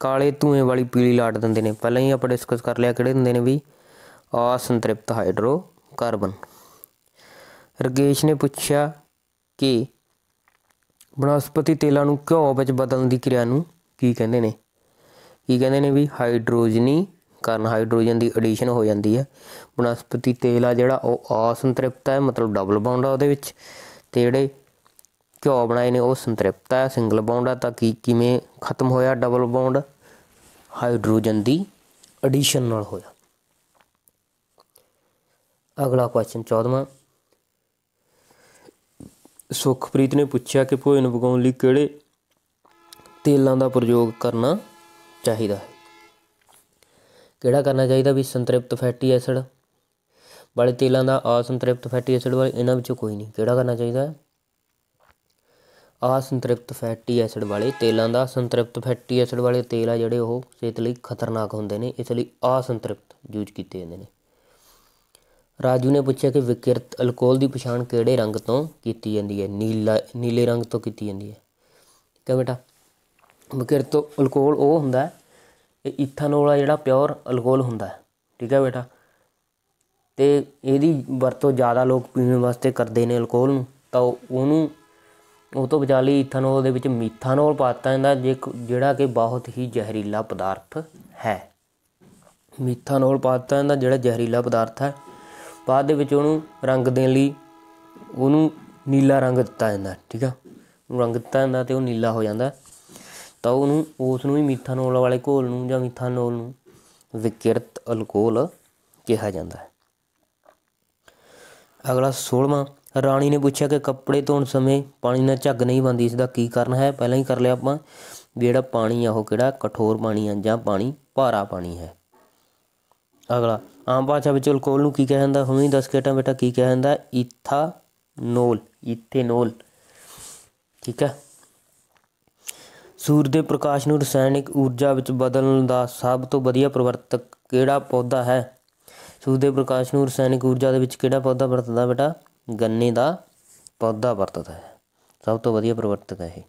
ਕਾਲੇ ਧੂਏ ਵਾਲੀ ਪੀਲੀ ਲਾਟ ਦਿੰਦੇ ਨੇ ਪਹਿਲਾਂ ਹੀ ਆਪਾਂ ਡਿਸਕਸ ਕਰ ਲਿਆ ਕਿਹੜੇ ਹੁੰਦੇ ਨੇ ਵੀ ਅਸੰਤ੍ਰਿਪਤ ਹਾਈਡਰੋਕਾਰਬਨ ਰਗੇਸ਼ ਨੇ ਪੁੱਛਿਆ ਕਿ ਬਨਸਪਤੀ ਤੇਲਾਂ ਨੂੰ ਘਿਓ ਵਿੱਚ ਬਦਲਣ ਦੀ ਕਿਰਿਆ ਨੂੰ ਕੀ ਕਹਿੰਦੇ ਨੇ ਕੀ ਕਹਿੰਦੇ ਨੇ ਵੀ ਹਾਈਡਰੋਜਨੀ ਕਾਰਨ ਹਾਈਡਰੋਜਨ ਦੀ ਐਡੀਸ਼ਨ ਹੋ ਜਾਂਦੀ ਹੈ ਬਨਸਪਤੀ ਤੇਲ ਆ ਜਿਹੜਾ ਉਹ ਅਸੰਤ੍ਰਿਪਤ ਹੈ ਮਤਲਬ ਡਬਲ ਬਾਉਂਡ ਆ ਉਹਦੇ ਵਿੱਚ ਤੇ ਜਿਹੜੇ ਘਿਓ ਬਣਾਏ ਨੇ ਉਹ ਸੰਤ੍ਰਿਪਤ ਹੈ ਸਿੰਗਲ ਬਾਉਂਡ ਆ ਤਾਂ ਕੀ ਕਿਵੇਂ ਖਤਮ ਹੋਇਆ ਡਬਲ ਬਾਉਂਡ ਹਾਈਡਰੋਜਨ ਦੀ ਐਡੀਸ਼ਨ ਨਾਲ ਹੋਇਆ ਅਗਲਾ ਕੁਐਸਚਨ 14ਵਾਂ ਸੁਖਪ੍ਰੀਤ ਨੇ ਪੁੱਛਿਆ ਕਿ ਭੋਜਨ ਪਕਾਉਣ ਲਈ ਕਿਹੜੇ ਤੇਲਾਂ ਦਾ ਪ੍ਰਯੋਗ ਕਰਨਾ ਚਾਹੀਦਾ ਹੈ ਕਿਹੜਾ ਕਰਨਾ ਚਾਹੀਦਾ ਵੀ ਸੰਤ੍ਰਿਪਤ ਫੈਟੀ ਐਸਿਡ ਵਾਲੇ ਤੇਲਾਂ ਦਾ ਅਸੰਤ੍ਰਿਪਤ ਫੈਟੀ ਐਸਿਡ ਵਾਲੇ ਇਹਨਾਂ ਵਿੱਚੋਂ ਕੋਈ ਨਹੀਂ ਕਿਹੜਾ ਕਰਨਾ ਚਾਹੀਦਾ ਅਸੰਤ੍ਰਿਪਤ ਫੈਟੀ ਐਸਿਡ ਵਾਲੇ ਤੇਲਾਂ ਦਾ ਸੰਤ੍ਰਿਪਤ ਫੈਟੀ ਐਸਿਡ ਵਾਲੇ ਤੇਲ ਆ ਜਿਹੜੇ ਉਹ ਸਿਹਤ ਲਈ ਖਤਰਨਾਕ ਹੁੰਦੇ ਨੇ ਇਸ ਲਈ ਅਸੰਤ੍ਰਿਪਤ ਯੂਜ਼ ਕੀਤੇ ਜਾਂਦੇ ਨੇ ਰਾਜੂ ਨੇ ਪੁੱਛਿਆ ਕਿ ਵਿਕਿਰਤ ਅਲਕੋਹਲ ਦੀ ਪਛਾਣ ਕਿਹੜੇ ਰੰਗ ਤੋਂ ਕੀਤੀ ਜਾਂਦੀ ਹੈ ਨੀਲਾ ਨੀਲੇ ਰੰਗ ਤੋਂ ਕੀਤੀ ਜਾਂਦੀ ਹੈ ਕਿਉਂ ਬੇਟਾ ਵਿਕਿਰਤ ਅਲਕੋਹਲ ਉਹ ਹੁੰਦਾ ਹੈ ਇਹ ਇਥਾਨੋਲ ਆ ਜਿਹੜਾ ਪਿਓਰ ਅਲਕੋਹਲ ਹੁੰਦਾ ਠੀਕ ਹੈ ਬੇਟਾ ਤੇ ਇਹਦੀ ਵਰਤੋਂ ਜ਼ਿਆਦਾ ਲੋਕ ਪੀਣ ਵਾਸਤੇ ਕਰਦੇ ਨੇ ਅਲਕੋਹਲ ਨੂੰ ਤਾਂ ਉਹਨੂੰ ਉਹ ਤੋਂ ਬਚਾ ਲਈ ਇਥਾਨੋਲ ਦੇ ਵਿੱਚ ਮੀਥਾਨੋਲ ਪਾਤਾ ਜਾਂਦਾ ਜਿਹੜਾ ਕਿ ਬਹੁਤ ਹੀ ਜ਼ਹਿਰੀਲਾ ਪਦਾਰਥ ਹੈ ਮੀਥਾਨੋਲ ਪਾਤਾ ਜਾਂਦਾ ਜਿਹੜਾ ਜ਼ਹਿਰੀਲਾ ਪਦਾਰਥ ਹੈ ਬਾਅਦ ਦੇ ਵਿੱਚ ਉਹਨੂੰ ਰੰਗ ਦੇਣ ਲਈ ਉਹਨੂੰ ਨੀਲਾ ਰੰਗ ਦਿੱਤਾ ਜਾਂਦਾ ਠੀਕ ਆ ਰੰਗ ਦਿੱਤਾ ਜਾਂਦਾ ਤੇ ਉਹ ਨੀਲਾ ਹੋ ਜਾਂਦਾ ਤਾਂ ਉਹਨੂੰ ਉਸ ਨੂੰ ਹੀ ਮੀਥਾਨੋਲ ਵਾਲੇ ਘੋਲ ਨੂੰ ਜਾਂ ਮੀਥਾਨੋਲ ਨੂੰ ਵਿਕਿਰਤ ਅਲਕੋਹਲ ਕਿਹਾ ਜਾਂਦਾ ਹੈ ਅਗਲਾ 16ਵਾਂ ਰਾਣੀ ਨੇ ਪੁੱਛਿਆ ਕਿ ਕੱਪੜੇ ਧੋਣ ਸਮੇਂ ਪਾਣੀ ਨਾਲ ਝੱਗ ਨਹੀਂ ਬੰਦੀ ਇਸ ਦਾ ਕੀ ਕਾਰਨ ਹੈ ਪਹਿਲਾਂ ਹੀ ਕਰ ਲਿਆ ਆਪਾਂ ਜਿਹੜਾ ਪਾਣੀ ਆ ਉਹ ਕਿਹੜਾ ਕਠੋਰ ਪਾਣੀ ਆ ਜਾਂ ਪਾਣੀ ਭਾਰਾ ਪਾਣੀ ਹੈ ਅਗਲਾ ਆਮ ਭਾਸ਼ਾ ਵਿੱਚ ਅਲਕੋਹਲ ਨੂੰ ਕੀ ਕਿਹਾ ਜਾਂਦਾ ਹੀ ਦੱਸ ਕੇ ਟਾ ਬੇਟਾ ਕੀ ਕਿਹਾ ਜਾਂਦਾ ਇਥਾਨੋਲ ਇਥੇਨੋਲ ਠੀਕ ਹੈ ਸੂਰਜ ਦੇ ਪ੍ਰਕਾਸ਼ ਨੂੰ ਰਸਾਇਣਿਕ ਊਰਜਾ ਵਿੱਚ ਬਦਲਣ ਦਾ ਸਭ ਤੋਂ ਵਧੀਆ ਪ੍ਰਵਰਤਕ ਕਿਹੜਾ ਪੌਦਾ ਹੈ ਸੂਰਜ ਦੇ ਪ੍ਰਕਾਸ਼ ਨੂੰ ਰਸਾਇਣਿਕ ਊਰਜਾ ਦੇ ਵਿੱਚ ਕਿਹੜਾ ਪੌਦਾ ਵਰਤਦਾ ਬੇਟਾ ਗੰਨੇ ਦਾ ਪੌਦਾ ਵਰਤਦਾ ਹੈ ਸਭ ਤੋਂ ਵਧੀਆ ਪ੍ਰਵਰਤਕ ਹੈ ਇਹ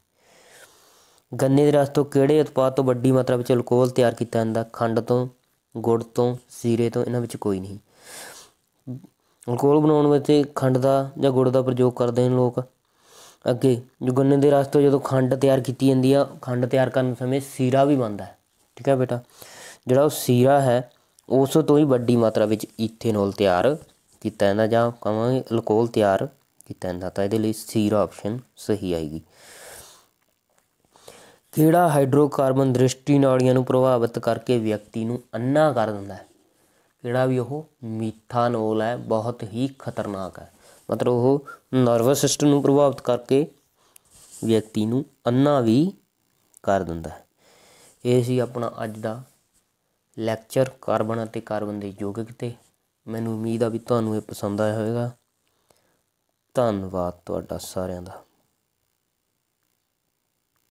ਗੰਨੇ ਦੇ ਰਸ ਤੋਂ ਕਿਹੜੇ ਉਤਪਾਦ ਤੋਂ ਵੱਡੀ ਮਾਤਰਾ ਵਿੱਚ ਅਲਕੋਹਲ ਤਿਆਰ ਕੀਤਾ ਜਾਂਦਾ ਖੰਡ ਤੋਂ ਗੁੜ ਤੋਂ ਸੀਰੇ ਤੋਂ ਇਹਨਾਂ ਵਿੱਚ ਕੋਈ ਨਹੀਂ ਅਲਕੋਹਲ ਬਣਾਉਣ ਵਿੱਚ ਖੰਡ ਦਾ ਜਾਂ ਗੁੜ ਦਾ ਪ੍ਰਯੋਗ ਕਰਦੇ ਨੇ ਲੋਕ ਅੱਗੇ ਜੋ ਗੰਨੇ ਦੇ ਰਸ ਤੋਂ ਜਦੋਂ ਖੰਡ ਤਿਆਰ ਕੀਤੀ ਜਾਂਦੀ ਆ ਖੰਡ ਤਿਆਰ ਕਰਨ ਸਮੇਂ ਸੀਰਾ ਵੀ ਬਣਦਾ ਹੈ ਠੀਕ ਹੈ ਬੇਟਾ ਜਿਹੜਾ ਉਹ ਸੀਰਾ ਹੈ ਉਸ ਤੋਂ ਹੀ ਵੱਡੀ ਮਾਤਰਾ ਵਿੱਚ ਈਥੇਨੋਲ ਤਿਆਰ ਕੀਤਾ ਜਾਂਦਾ ਜਾਂ ਕਹਾਂਗੇ ਅਲਕੋਹਲ ਤਿਆਰ ਕੀਤਾ ਜਾਂਦਾ ਤਾਂ ਇਹਦੇ ਲਈ ਸੀਰਾ ਆਪਸ਼ਨ ਸਹੀ ਆਏਗੀ ਕਿਹੜਾ ਹਾਈਡਰੋਕਾਰਬਨ ਦ੍ਰਿਸ਼ਟੀ ਨਾੜੀਆਂ ਨੂੰ ਪ੍ਰਭਾਵਿਤ ਕਰਕੇ ਵਿਅਕਤੀ ਨੂੰ ਅੰਨਾ ਕਰ ਦਿੰਦਾ ਹੈ ਕਿਹੜਾ ਵੀ ਉਹ ਮੀਥਾਨੋਲ ਹੈ ਬਹੁਤ ਹੀ ਖਤਰਨਾਕ ਹੈ ਮਤਲਬ ਉਹ ਨਰਵਸ ਸਿਸਟਮ ਨੂੰ ਪ੍ਰਭਾਵਿਤ ਕਰਕੇ ਵਿਅਕਤੀ ਨੂੰ ਅੰਨਾ ਵੀ ਕਰ ਦਿੰਦਾ ਹੈ ਇਹ ਸੀ ਆਪਣਾ ਅੱਜ ਦਾ ਲੈਕਚਰ ਕਾਰਬਨ ਅਤੇ ਕਾਰਬਨ ਦੇ ਯੋਗਿਕ ਤੇ ਮੈਨੂੰ ਉਮੀਦ ਆ ਵੀ ਤੁਹਾਨੂੰ ਇਹ ਪਸੰਦ ਆਇਆ ਹੋਵੇਗਾ ਧੰਨਵਾਦ ਤੁਹਾਡਾ ਸਾਰਿਆਂ ਦਾ